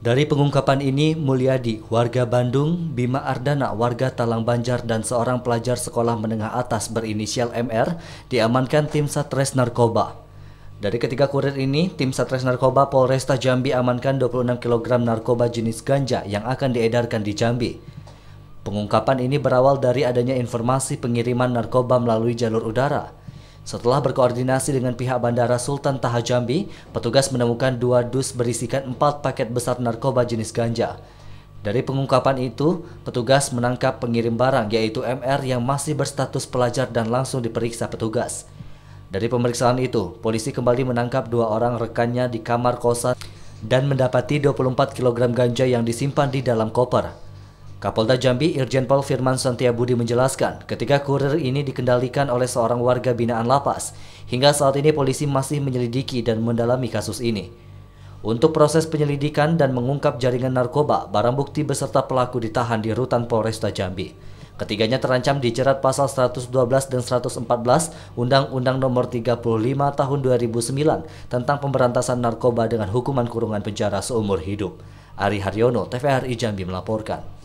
Dari pengungkapan ini, Mulyadi, warga Bandung, Bima Ardana, warga Talang Banjar, dan seorang pelajar sekolah menengah atas berinisial MR diamankan tim Satres Narkoba. Dari ketiga kurir ini, tim Satres Narkoba Polresta Jambi amankan 26 kg narkoba jenis ganja yang akan diedarkan di Jambi. Pengungkapan ini berawal dari adanya informasi pengiriman narkoba melalui jalur udara. Setelah berkoordinasi dengan pihak Bandara Sultan Taha Jambi, petugas menemukan dua dus berisikan empat paket besar narkoba jenis ganja. Dari pengungkapan itu, petugas menangkap pengirim barang yaitu MR yang masih berstatus pelajar dan langsung diperiksa petugas. Dari pemeriksaan itu, polisi kembali menangkap dua orang rekannya di kamar kosan dan mendapati 24 kg ganja yang disimpan di dalam koper. Kapolda Jambi Irjen Pol Firman Budi menjelaskan, ketika kurir ini dikendalikan oleh seorang warga binaan lapas, hingga saat ini polisi masih menyelidiki dan mendalami kasus ini. Untuk proses penyelidikan dan mengungkap jaringan narkoba, barang bukti beserta pelaku ditahan di rutan Polresta Jambi. Ketiganya terancam dijerat pasal 112 dan 114 Undang-Undang Nomor 35 Tahun 2009 tentang pemberantasan narkoba dengan hukuman kurungan penjara seumur hidup. Ari Haryono, TVRI Jambi melaporkan.